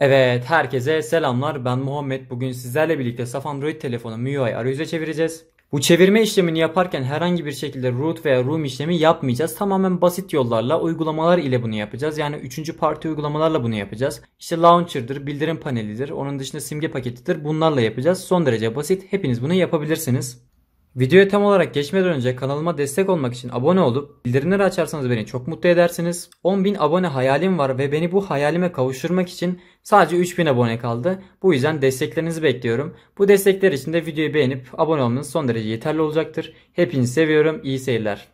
Evet, herkese selamlar. Ben Muhammed. Bugün sizlerle birlikte saf Android telefonu MIUI arayüze çevireceğiz. Bu çevirme işlemini yaparken herhangi bir şekilde root veya room işlemi yapmayacağız. Tamamen basit yollarla, uygulamalar ile bunu yapacağız. Yani üçüncü parti uygulamalarla bunu yapacağız. İşte launcher'dır, bildirim panelidir, onun dışında simge paketidir. Bunlarla yapacağız. Son derece basit. Hepiniz bunu yapabilirsiniz. Videoya tam olarak geçmeden önce kanalıma destek olmak için abone olup bildirimleri açarsanız beni çok mutlu edersiniz. 10.000 abone hayalim var ve beni bu hayalime kavuşturmak için sadece 3.000 abone kaldı. Bu yüzden desteklerinizi bekliyorum. Bu destekler için de videoyu beğenip abone olmanız son derece yeterli olacaktır. Hepinizi seviyorum. İyi seyirler.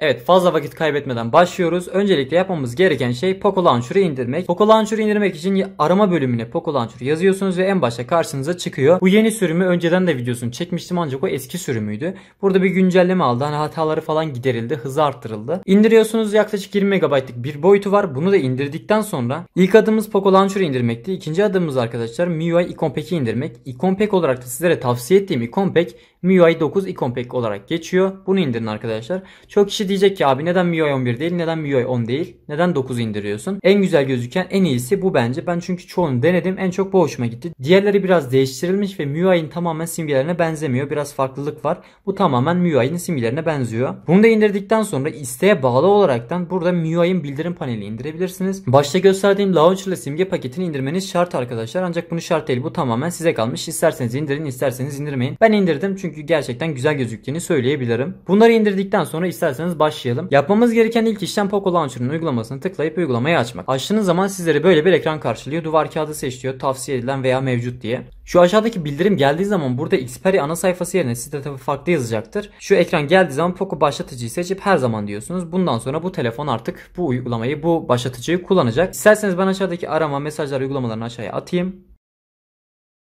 Evet fazla vakit kaybetmeden başlıyoruz. Öncelikle yapmamız gereken şey Poco Launcher'ı indirmek. Poco Launcher'ı indirmek için arama bölümüne Poco Launcher yazıyorsunuz ve en başta karşınıza çıkıyor. Bu yeni sürümü önceden de videosunu çekmiştim ancak o eski sürümüydü. Burada bir güncelleme aldı. Hani hataları falan giderildi. Hızı arttırıldı. İndiriyorsunuz yaklaşık 20 MB'lık bir boyutu var. Bunu da indirdikten sonra ilk adımız Poco Launcher'ı indirmekti. İkinci adımımız arkadaşlar MIUI Iconpack'i indirmek. Iconpack olarak da sizlere tavsiye ettiğim Iconpack MIUI 9 Iconpack olarak geçiyor. Bunu indirin arkadaşlar. Çok kişi diyecek ki abi neden MIUI 11 değil, neden MIUI 10 değil, neden 9 indiriyorsun? En güzel gözüken en iyisi bu bence. Ben çünkü çoğunu denedim. En çok bu hoşuma gitti. Diğerleri biraz değiştirilmiş ve MIUI'nin tamamen simgelerine benzemiyor. Biraz farklılık var. Bu tamamen MIUI'nin simgelerine benziyor. Bunu da indirdikten sonra isteğe bağlı olaraktan burada MIUI'nin bildirim paneli indirebilirsiniz. Başta gösterdiğim Launcher ile simge paketini indirmeniz şart arkadaşlar. Ancak bunu şart değil. Bu tamamen size kalmış. İsterseniz indirin, isterseniz indirmeyin. Ben indirdim çünkü çünkü gerçekten güzel gözüktüğünü söyleyebilirim. Bunları indirdikten sonra isterseniz başlayalım. Yapmamız gereken ilk işlem Poco Launcher'ın uygulamasını tıklayıp uygulamayı açmak. Açtığınız zaman sizlere böyle bir ekran karşılıyor. Duvar kağıdı seç Tavsiye edilen veya mevcut diye. Şu aşağıdaki bildirim geldiği zaman burada Xperia ana sayfası yerine site tabi farklı yazacaktır. Şu ekran geldiği zaman Poco başlatıcıyı seçip her zaman diyorsunuz. Bundan sonra bu telefon artık bu uygulamayı bu başlatıcıyı kullanacak. İsterseniz ben aşağıdaki arama mesajlar uygulamalarını aşağıya atayım.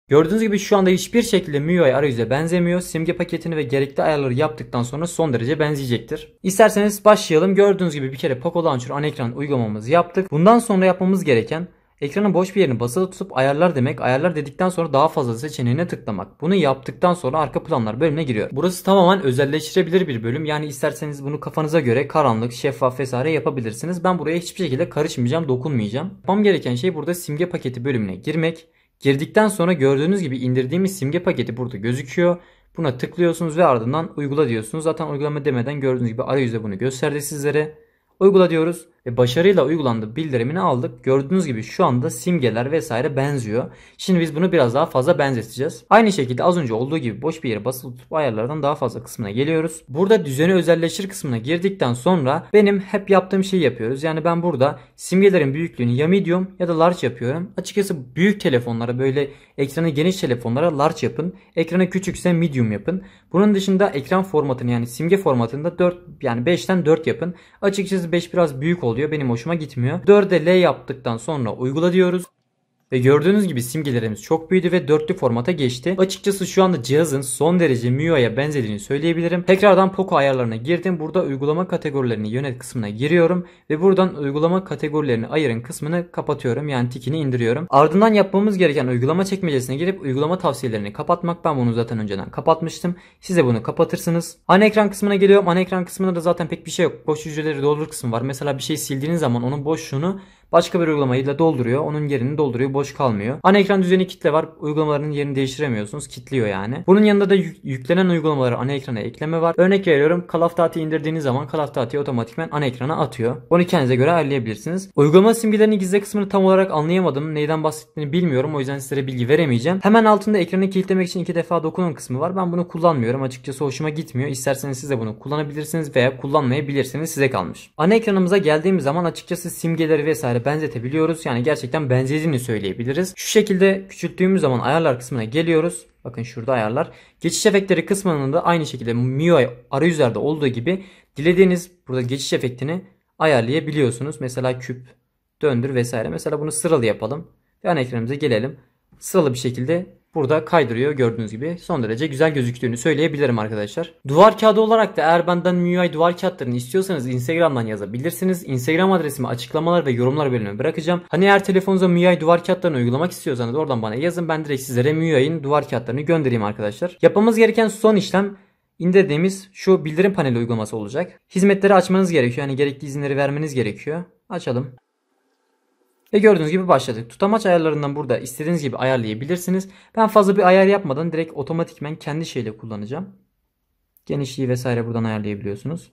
Gördüğünüz gibi şu anda hiçbir şekilde MIUI arayüze benzemiyor. Simge paketini ve gerekli ayarları yaptıktan sonra son derece benzeyecektir. İsterseniz başlayalım. Gördüğünüz gibi bir kere Poco Launcher ana ekran uygulamamızı yaptık. Bundan sonra yapmamız gereken Ekranın boş bir yerini basılı tutup ayarlar demek, ayarlar dedikten sonra daha fazla seçeneğine tıklamak. Bunu yaptıktan sonra arka planlar bölümüne giriyor. Burası tamamen özelleştirebilir bir bölüm. Yani isterseniz bunu kafanıza göre karanlık, şeffaf vesaire yapabilirsiniz. Ben buraya hiçbir şekilde karışmayacağım, dokunmayacağım. Yapmam gereken şey burada simge paketi bölümüne girmek. Girdikten sonra gördüğünüz gibi indirdiğimiz simge paketi burada gözüküyor. Buna tıklıyorsunuz ve ardından uygula diyorsunuz. Zaten uygulama demeden gördüğünüz gibi arayüzde bunu gösterdi sizlere. Uygula diyoruz ve başarıyla uygulandı bildirimini aldık. Gördüğünüz gibi şu anda simgeler vesaire benziyor. Şimdi biz bunu biraz daha fazla benzeteceğiz. Aynı şekilde az önce olduğu gibi boş bir yere basılı tutup ayarlardan daha fazla kısmına geliyoruz. Burada düzeni özelleştir kısmına girdikten sonra benim hep yaptığım şeyi yapıyoruz. Yani ben burada simgelerin büyüklüğünü ya medium ya da large yapıyorum. Açıkçası büyük telefonlara böyle ekranı geniş telefonlara large yapın. Ekranı küçükse medium yapın. Bunun dışında ekran formatını yani simge formatında 4 yani 5'ten 4 yapın. Açıkçası 5 biraz büyük oldu oluyor. Benim hoşuma gitmiyor. 4'e L yaptıktan sonra uygula diyoruz. Ve gördüğünüz gibi simgelerimiz çok büyüdü ve dörtlü formata geçti. Açıkçası şu anda cihazın son derece MIUI'ye benzediğini söyleyebilirim. Tekrardan Poco ayarlarına girdim. Burada uygulama kategorilerini yönet kısmına giriyorum. Ve buradan uygulama kategorilerini ayırın kısmını kapatıyorum. Yani tikini indiriyorum. Ardından yapmamız gereken uygulama çekmecesine girip uygulama tavsiyelerini kapatmak. Ben bunu zaten önceden kapatmıştım. Siz de bunu kapatırsınız. Ana ekran kısmına geliyorum. Ana ekran kısmında da zaten pek bir şey yok. Boş hücreleri doldur kısmı var. Mesela bir şey sildiğiniz zaman onun boşluğunu Başka bir uygulamayla dolduruyor. Onun yerini dolduruyor. Boş kalmıyor. Ana ekran düzeni kitle var. Uygulamaların yerini değiştiremiyorsunuz. Kitliyor yani. Bunun yanında da yüklenen uygulamaları ana ekrana ekleme var. Örnek veriyorum Call of Duty indirdiğiniz zaman Call of Duty otomatikmen ana ekrana atıyor. Onu kendinize göre ayarlayabilirsiniz. Uygulama simgelerinin gizli kısmını tam olarak anlayamadım. Neyden bahsettiğini bilmiyorum. O yüzden size bilgi veremeyeceğim. Hemen altında ekranı kilitlemek için iki defa dokunun kısmı var. Ben bunu kullanmıyorum. Açıkçası hoşuma gitmiyor. İsterseniz siz de bunu kullanabilirsiniz veya kullanmayabilirsiniz. Size kalmış. Ana ekranımıza geldiğimiz zaman açıkçası simgeleri vesaire benzetebiliyoruz. Yani gerçekten benzediğini söyleyebiliriz. Şu şekilde küçülttüğümüz zaman ayarlar kısmına geliyoruz. Bakın şurada ayarlar. Geçiş efektleri kısmının da aynı şekilde MIUI arayüzlerde olduğu gibi dilediğiniz burada geçiş efektini ayarlayabiliyorsunuz. Mesela küp, döndür vesaire. Mesela bunu sıralı yapalım. Yan ekranımıza gelelim. Sıralı bir şekilde burada kaydırıyor gördüğünüz gibi. Son derece güzel gözüktüğünü söyleyebilirim arkadaşlar. Duvar kağıdı olarak da eğer benden MIUI duvar kağıtlarını istiyorsanız Instagram'dan yazabilirsiniz. Instagram adresimi açıklamalar ve yorumlar bölümüne bırakacağım. Hani eğer telefonunuza MIUI duvar kağıtlarını uygulamak istiyorsanız oradan bana yazın. Ben direkt sizlere MIUI'nin duvar kağıtlarını göndereyim arkadaşlar. Yapmamız gereken son işlem indirdiğimiz şu bildirim paneli uygulaması olacak. Hizmetleri açmanız gerekiyor. Yani gerekli izinleri vermeniz gerekiyor. Açalım. Ve gördüğünüz gibi başladık. Tutamaç ayarlarından burada istediğiniz gibi ayarlayabilirsiniz. Ben fazla bir ayar yapmadan direkt otomatikmen kendi şeyle kullanacağım. Genişliği vesaire buradan ayarlayabiliyorsunuz.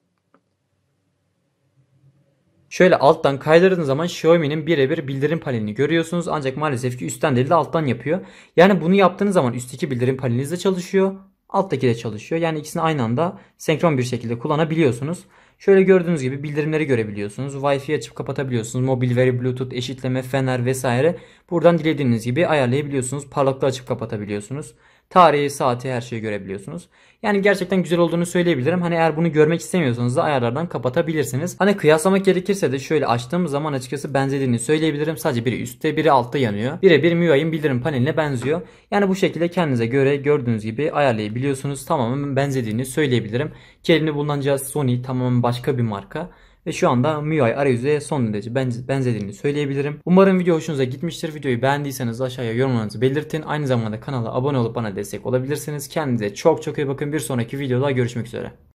Şöyle alttan kaydırdığınız zaman Xiaomi'nin birebir bildirim panelini görüyorsunuz. Ancak maalesef ki üstten değil de alttan yapıyor. Yani bunu yaptığınız zaman üstteki bildirim paneliniz de çalışıyor. Alttaki de çalışıyor. Yani ikisini aynı anda senkron bir şekilde kullanabiliyorsunuz. Şöyle gördüğünüz gibi bildirimleri görebiliyorsunuz. Wi-Fi açıp kapatabiliyorsunuz. Mobil veri, Bluetooth, eşitleme, fener vesaire. Buradan dilediğiniz gibi ayarlayabiliyorsunuz. Parlaklığı açıp kapatabiliyorsunuz. Tarihi, saati her şeyi görebiliyorsunuz. Yani gerçekten güzel olduğunu söyleyebilirim. Hani eğer bunu görmek istemiyorsanız da ayarlardan kapatabilirsiniz. Hani kıyaslamak gerekirse de şöyle açtığım zaman açıkçası benzediğini söyleyebilirim. Sadece biri üstte biri altta yanıyor. Birebir MIUI'nin bildirim paneline benziyor. Yani bu şekilde kendinize göre gördüğünüz gibi ayarlayabiliyorsunuz. Tamamen benzediğini söyleyebilirim. Ki elimde bulunan cihaz Sony tamamen başka bir marka ve şu anda MIUI arayüzü son derece benzediğini söyleyebilirim. Umarım video hoşunuza gitmiştir. Videoyu beğendiyseniz aşağıya yorumlarınızı belirtin. Aynı zamanda kanala abone olup bana destek olabilirsiniz. Kendinize çok çok iyi bakın. Bir sonraki videoda görüşmek üzere.